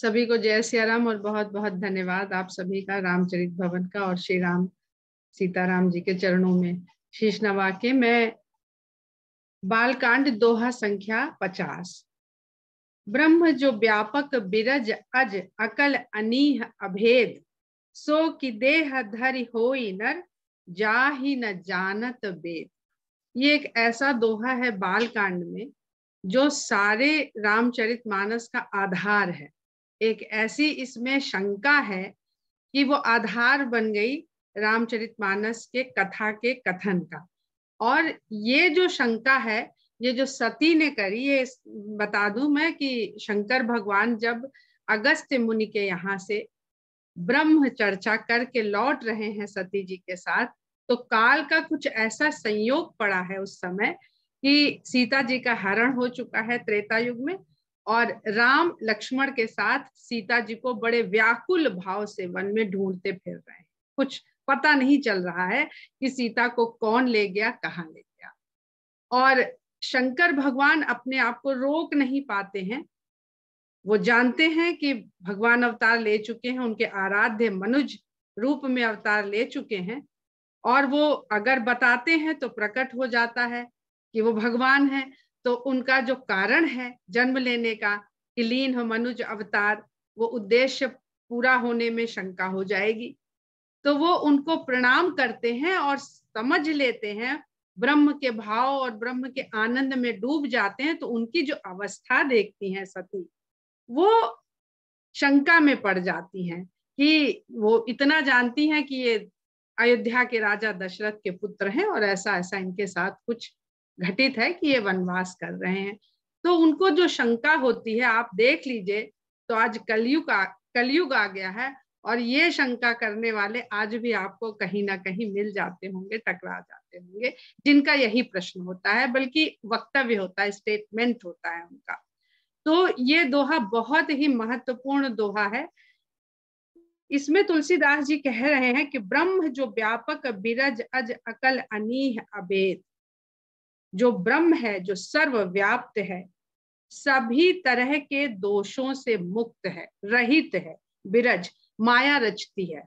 सभी को जय सियाराम और बहुत बहुत धन्यवाद आप सभी का रामचरित भवन का और श्री राम सीताराम जी के चरणों में शीश नवा के मैं बालकांड दोहा संख्या पचास ब्रह्म जो व्यापक बिरज अज अकल अनीह अभेद सो कि देह धर हो नर जा ही न जानत बेद ये एक ऐसा दोहा है बालकांड में जो सारे रामचरित मानस का आधार है एक ऐसी इसमें शंका है कि वो आधार बन गई रामचरितमानस के कथा के कथन का और ये जो शंका है ये जो सती ने करी ये बता दूं मैं कि शंकर भगवान जब अगस्त्य मुनि के यहाँ से ब्रह्म चर्चा करके लौट रहे हैं सती जी के साथ तो काल का कुछ ऐसा संयोग पड़ा है उस समय कि सीता जी का हरण हो चुका है त्रेता युग में और राम लक्ष्मण के साथ सीता जी को बड़े व्याकुल भाव से वन में ढूंढते फिर रहे हैं कुछ पता नहीं चल रहा है कि सीता को कौन ले गया कहाँ ले गया और शंकर भगवान अपने आप को रोक नहीं पाते हैं वो जानते हैं कि भगवान अवतार ले चुके हैं उनके आराध्य मनुज रूप में अवतार ले चुके हैं और वो अगर बताते हैं तो प्रकट हो जाता है कि वो भगवान है तो उनका जो कारण है जन्म लेने का कि लीन हो मनुज अवतार वो उद्देश्य पूरा होने में शंका हो जाएगी तो वो उनको प्रणाम करते हैं और समझ लेते हैं ब्रह्म के भाव और ब्रह्म के आनंद में डूब जाते हैं तो उनकी जो अवस्था देखती हैं सती वो शंका में पड़ जाती हैं कि वो इतना जानती हैं कि ये अयोध्या के राजा दशरथ के पुत्र हैं और ऐसा ऐसा इनके साथ कुछ घटित है कि ये वनवास कर रहे हैं तो उनको जो शंका होती है आप देख लीजिए तो आज कलयुग आ कलयुग आ गया है और ये शंका करने वाले आज भी आपको कहीं ना कहीं मिल जाते होंगे टकरा जाते होंगे जिनका यही प्रश्न होता है बल्कि वक्तव्य होता है स्टेटमेंट होता है उनका तो ये दोहा बहुत ही महत्वपूर्ण दोहा है इसमें तुलसीदास जी कह रहे हैं कि ब्रह्म जो व्यापक बिरज अज अकल अनीह अबेद जो ब्रह्म है जो सर्वव्याप्त है सभी तरह के दोषों से मुक्त है रहित है बिरज माया रचती है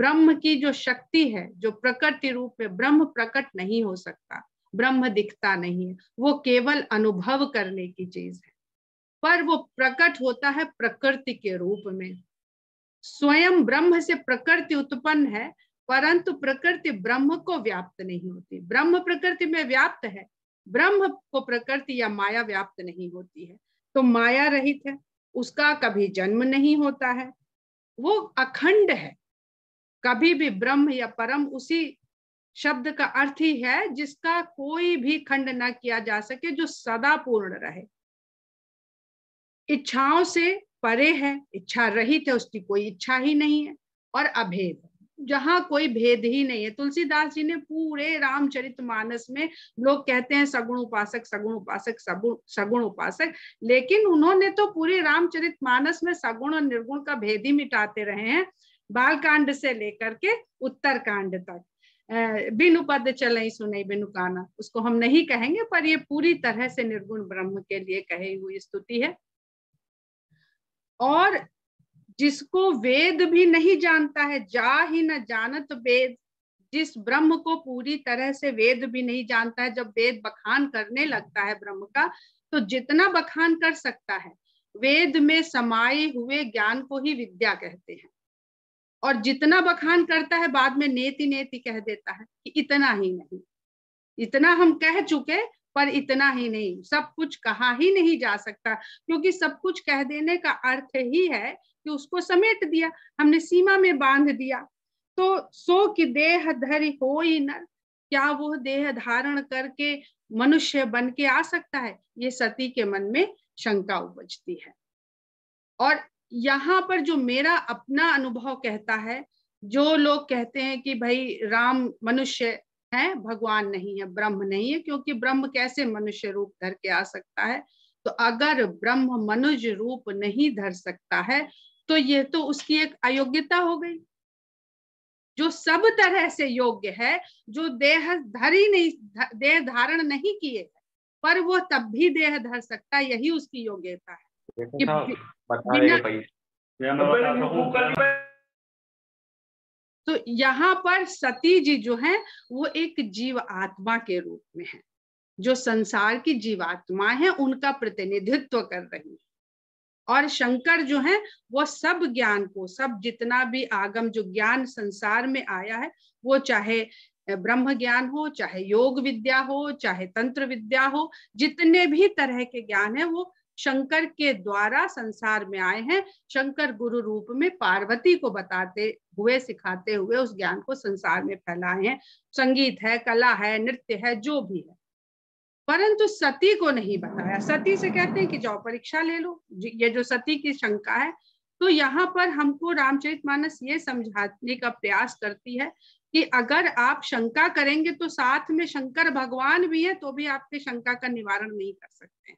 ब्रह्म की जो शक्ति है जो प्रकृति रूप में ब्रह्म प्रकट नहीं हो सकता ब्रह्म दिखता नहीं है वो केवल अनुभव करने की चीज है पर वो प्रकट होता है प्रकृति के रूप में स्वयं ब्रह्म से प्रकृति उत्पन्न है परंतु प्रकृति ब्रह्म को व्याप्त नहीं होती ब्रह्म प्रकृति में व्याप्त है ब्रह्म को प्रकृति या माया व्याप्त नहीं होती है तो माया रहित है उसका कभी जन्म नहीं होता है वो अखंड है कभी भी ब्रह्म या परम उसी शब्द का अर्थ ही है जिसका कोई भी खंड ना किया जा सके जो सदा पूर्ण रहे इच्छाओं से परे है इच्छा रहित है उसकी कोई इच्छा ही नहीं है और अभेद है जहाँ कोई भेद ही नहीं है तुलसीदास जी ने पूरे रामचरित मानस में लोग कहते हैं सगुण उपासक सगुण उपासक सगुण उपासक लेकिन उन्होंने तो पूरे रामचरित मानस में सगुण और निर्गुण का भेद ही मिटाते रहे हैं बाल कांड से लेकर के उत्तर कांड तक बिनु पद चल सुने बिनु काना उसको हम नहीं कहेंगे पर ये पूरी तरह से निर्गुण ब्रह्म के लिए कही हुई स्तुति है और जिसको वेद भी नहीं जानता है जा ही न जानत वेद जिस ब्रह्म को पूरी तरह से वेद भी नहीं जानता है जब वेद बखान करने लगता है ब्रह्म का तो जितना बखान कर सकता है वेद में समाये हुए ज्ञान को ही विद्या कहते हैं और जितना बखान करता है बाद में नेति नेति कह देता है कि इतना ही नहीं इतना हम कह चुके पर इतना ही नहीं सब कुछ कहा ही नहीं जा सकता क्योंकि सब कुछ कह देने का अर्थ ही है कि उसको समेट दिया हमने सीमा में बांध दिया तो सो कि देह धर हो ही न क्या वो देह धारण करके मनुष्य बन के आ सकता है ये सती के मन में शंका उपजती है और यहाँ पर जो मेरा अपना अनुभव कहता है जो लोग कहते हैं कि भाई राम मनुष्य है भगवान नहीं है ब्रह्म नहीं है क्योंकि ब्रह्म कैसे मनुष्य रूप धर के आ सकता है तो अगर ब्रह्म मनुष्य रूप नहीं धर सकता है तो यह तो उसकी एक अयोग्यता हो गई जो सब तरह से योग्य है जो देह धर ही नहीं देह धारण नहीं किए पर वो तब भी देह धर सकता है यही उसकी योग्यता है तो यहाँ पर सती जी जो है वो एक जीव आत्मा के रूप में है जो संसार की जीवात्मा है उनका प्रतिनिधित्व कर रही है और शंकर जो है वो सब ज्ञान को सब जितना भी आगम जो ज्ञान संसार में आया है वो चाहे ब्रह्म ज्ञान हो चाहे योग विद्या हो चाहे तंत्र विद्या हो जितने भी तरह के ज्ञान है वो शंकर के द्वारा संसार में आए हैं शंकर गुरु रूप में पार्वती को बताते हुए सिखाते हुए उस ज्ञान को संसार में फैलाए हैं संगीत है कला है नृत्य है जो भी है परंतु सती को नहीं बताया सती से कहते हैं कि जाओ परीक्षा ले लो ये जो सती की शंका है तो यहाँ पर हमको रामचरित मानस ये समझाने का प्रयास करती है कि अगर आप शंका करेंगे तो साथ में शंकर भगवान भी है तो भी आपके शंका का निवारण नहीं कर सकते हैं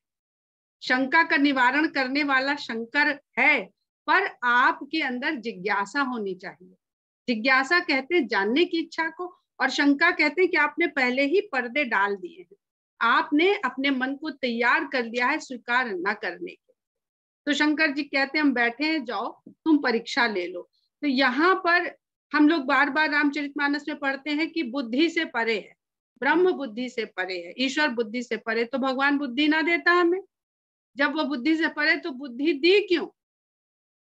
शंका का निवारण करने वाला शंकर है पर आपके अंदर जिज्ञासा होनी चाहिए जिज्ञासा कहते हैं जानने की इच्छा को और शंका कहते हैं कि आपने पहले ही पर्दे डाल दिए हैं आपने अपने मन को तैयार कर लिया है स्वीकार न करने के तो शंकर जी कहते हैं हम बैठे हैं जाओ तुम परीक्षा ले लो तो यहाँ पर हम लोग बार बार रामचरितमानस में पढ़ते हैं कि बुद्धि से परे है ब्रह्म बुद्धि से परे है ईश्वर बुद्धि से परे तो भगवान बुद्धि ना देता हमें जब वो बुद्धि से परे तो बुद्धि दी क्यों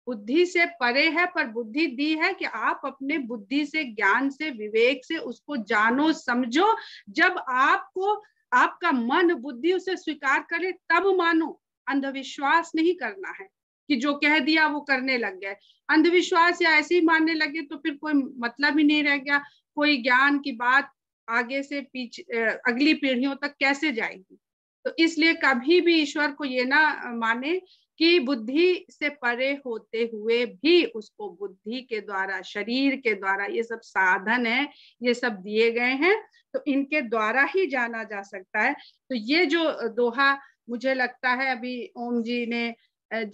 बुद्धि से परे है पर बुद्धि दी है कि आप अपने बुद्धि से ज्ञान से विवेक से उसको जानो समझो जब आपको आपका मन बुद्धि उसे स्वीकार करे तब मानो अंधविश्वास नहीं करना है कि जो कह दिया वो करने लग गए अंधविश्वास या ऐसे ही मानने लगे तो फिर कोई मतलब ही नहीं रह गया कोई ज्ञान की बात आगे से पीछे अगली पीढ़ियों तक कैसे जाएगी तो इसलिए कभी भी ईश्वर को ये ना माने कि बुद्धि से परे होते हुए भी उसको बुद्धि के द्वारा शरीर के द्वारा ये सब साधन है ये सब दिए गए हैं तो इनके द्वारा ही जाना जा सकता है तो ये जो दोहा मुझे लगता है अभी ओम जी ने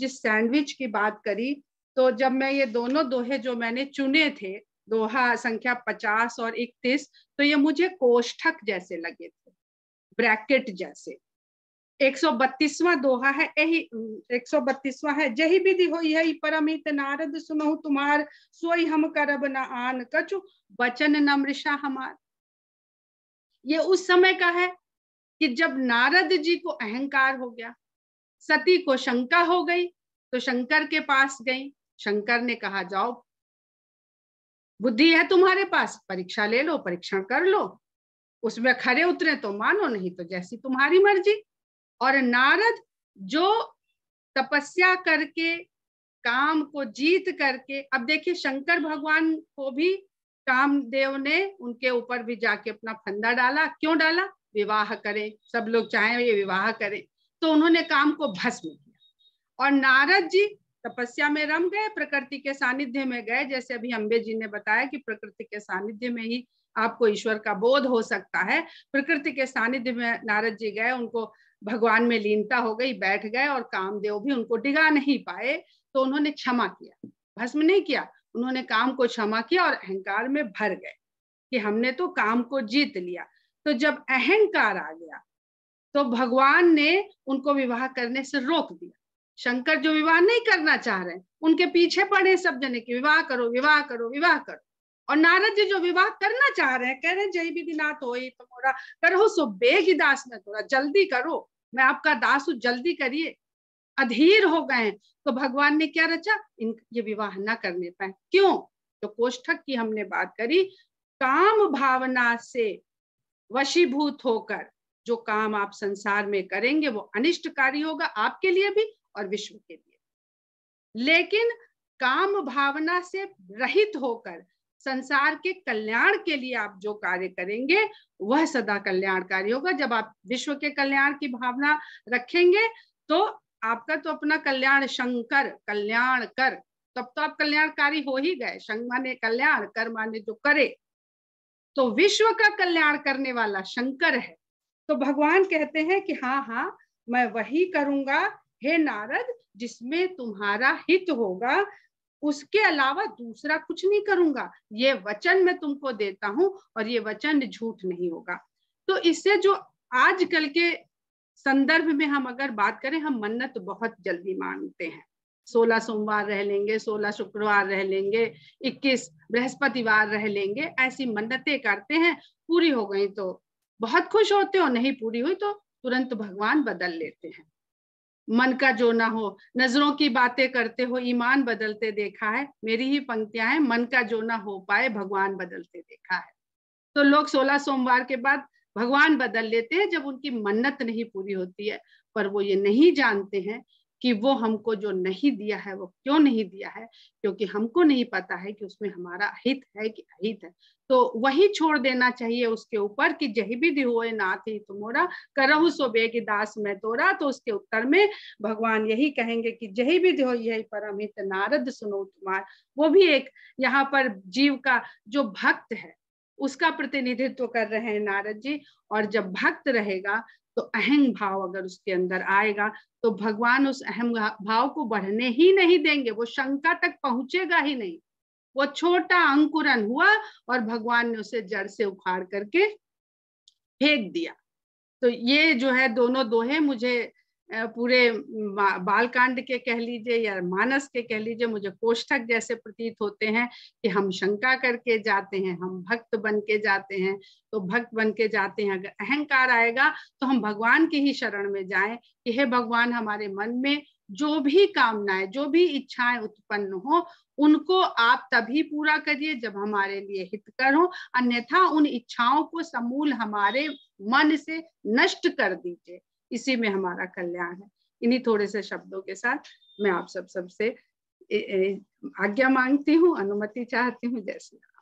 जिस सैंडविच की बात करी तो जब मैं ये दोनों दोहे जो मैंने चुने थे दोहा संख्या पचास और इकतीस तो ये मुझे कोष्ठक जैसे लगे थे ब्रैकेट जैसे एक सौ बत्तीसवा दोहा है यही एक सौ बत्तीसवा है जही विधि हो यही परमित नारद सुनो तुम्हार सोई हम करब न आन कछु बचन नमृषा हमार ये उस समय का है कि जब नारद जी को अहंकार हो गया सती को शंका हो गई तो शंकर के पास गई शंकर ने कहा जाओ बुद्धि है तुम्हारे पास परीक्षा ले लो परीक्षण कर लो उसमें खरे उतरे तो मानो नहीं तो जैसी तुम्हारी मर्जी और नारद जो तपस्या करके काम को जीत करके अब देखिए शंकर भगवान को भी कामदेव ने उनके ऊपर भी जाके अपना फंदा डाला क्यों डाला विवाह करें सब लोग चाहे ये विवाह करें तो उन्होंने काम को भस्म किया और नारद जी तपस्या में रम गए प्रकृति के सानिध्य में गए जैसे अभी अंबे जी ने बताया कि प्रकृति के सानिध्य में ही आपको ईश्वर का बोध हो सकता है प्रकृति के सानिध्य में नारद जी गए उनको भगवान में लीनता हो गई बैठ गए और कामदेव भी उनको डिगा नहीं पाए तो उन्होंने क्षमा किया भस्म नहीं किया उन्होंने काम को क्षमा किया और अहंकार में भर गए कि हमने तो काम को जीत लिया तो जब अहंकार आ गया तो भगवान ने उनको विवाह करने से रोक दिया शंकर जो विवाह नहीं करना चाह रहे उनके पीछे पड़े सब जने की विवाह करो विवाह करो विवाह करो और नारद जी जो विवाह करना चाह रहे हैं कह रहे हैं जय विधिनाथ हो तुम्हारा करो सो बेगी दास में थोड़ा जल्दी करो मैं आपका दास हूं जल्दी करिए अधीर हो गए तो भगवान ने क्या रचा इन ये विवाह ना करने पाए क्यों तो कोष्ठक की हमने बात करी काम भावना से वशीभूत होकर जो काम आप संसार में करेंगे वो अनिष्टकारी होगा आपके लिए भी और विश्व के लिए लेकिन काम भावना से रहित होकर संसार के कल्याण के लिए आप जो कार्य करेंगे वह सदा कल्याणकारी होगा जब आप विश्व के कल्याण की भावना रखेंगे तो आपका तो अपना कल्याण शंकर कल्याण कर तब तो आप कल्याणकारी हो ही गए शंक माने कल्याण कर माने जो करे तो विश्व का कल्याण करने वाला शंकर है तो भगवान कहते हैं कि हाँ हाँ मैं वही करूंगा हे नारद जिसमें तुम्हारा हित होगा उसके अलावा दूसरा कुछ नहीं करूंगा ये वचन मैं तुमको देता हूं और ये वचन झूठ नहीं होगा तो इससे जो आजकल के संदर्भ में हम अगर बात करें हम मन्नत बहुत जल्दी मानते हैं सोलह सोमवार रह लेंगे सोलह शुक्रवार रह लेंगे इक्कीस बृहस्पतिवार रह लेंगे ऐसी मन्नतें करते हैं पूरी हो गई तो बहुत खुश होते हो नहीं पूरी हुई तो तुरंत भगवान बदल लेते हैं मन का जो ना हो नजरों की बातें करते हो ईमान बदलते देखा है मेरी ही पंक्तियां हैं मन का जो ना हो पाए भगवान बदलते देखा है तो लोग सोलह सोमवार के बाद भगवान बदल लेते हैं जब उनकी मन्नत नहीं पूरी होती है पर वो ये नहीं जानते हैं कि वो हमको जो नहीं दिया है वो क्यों नहीं दिया है क्योंकि हमको नहीं पता है कि उसमें हमारा हित है कि अहित है तो वही छोड़ देना चाहिए उसके ऊपर कि जय भी हुए नाथ ही तुमोरा तो करहु बे की दास मैं तोरा तो उसके उत्तर में भगवान यही कहेंगे कि जही भी हो यही परम हित नारद सुनो तुम्हार वो भी एक यहाँ पर जीव का जो भक्त है उसका प्रतिनिधित्व कर रहे हैं नारद जी और जब भक्त रहेगा तो अहम भाव अगर उसके अंदर आएगा तो भगवान उस अहम भाव को बढ़ने ही नहीं देंगे वो शंका तक पहुंचेगा ही नहीं वो छोटा अंकुरन हुआ और भगवान ने उसे जड़ से उखाड़ करके फेंक दिया तो ये जो है दोनों दोहे मुझे पूरे बाल कांड के कह लीजिए या मानस के कह लीजिए मुझे कोष्ठक जैसे प्रतीत होते हैं कि हम शंका करके जाते हैं हम भक्त बन के जाते हैं तो भक्त बन के जाते हैं अगर अहंकार आएगा तो हम भगवान की ही शरण में जाएं कि हे भगवान हमारे मन में जो भी कामनाएं जो भी इच्छाएं उत्पन्न हो उनको आप तभी पूरा करिए जब हमारे लिए हितकर हो अन्यथा उन इच्छाओं को समूल हमारे मन से नष्ट कर दीजिए इसी में हमारा कल्याण है इन्हीं थोड़े से शब्दों के साथ मैं आप सब सबसे आज्ञा मांगती हूँ अनुमति चाहती हूँ जय राम